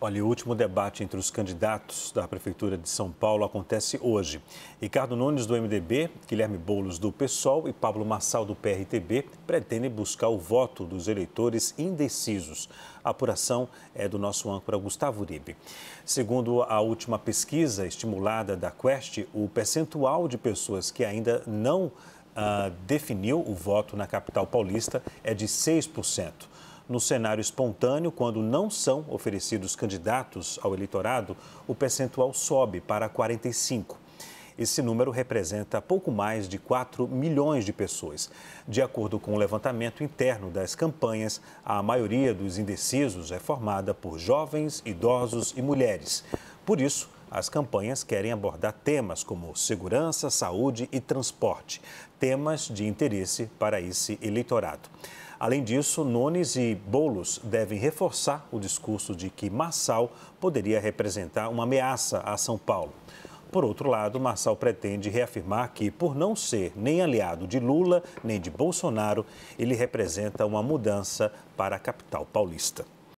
Olha, o último debate entre os candidatos da Prefeitura de São Paulo acontece hoje. Ricardo Nunes, do MDB, Guilherme Boulos, do PSOL e Pablo Massal, do PRTB, pretendem buscar o voto dos eleitores indecisos. A apuração é do nosso âncora Gustavo Uribe. Segundo a última pesquisa estimulada da Quest, o percentual de pessoas que ainda não ah, definiu o voto na capital paulista é de 6%. No cenário espontâneo, quando não são oferecidos candidatos ao eleitorado, o percentual sobe para 45. Esse número representa pouco mais de 4 milhões de pessoas. De acordo com o levantamento interno das campanhas, a maioria dos indecisos é formada por jovens, idosos e mulheres. Por isso, as campanhas querem abordar temas como segurança, saúde e transporte temas de interesse para esse eleitorado. Além disso, Nunes e Bolos devem reforçar o discurso de que Marçal poderia representar uma ameaça a São Paulo. Por outro lado, Marçal pretende reafirmar que, por não ser nem aliado de Lula nem de Bolsonaro, ele representa uma mudança para a capital paulista.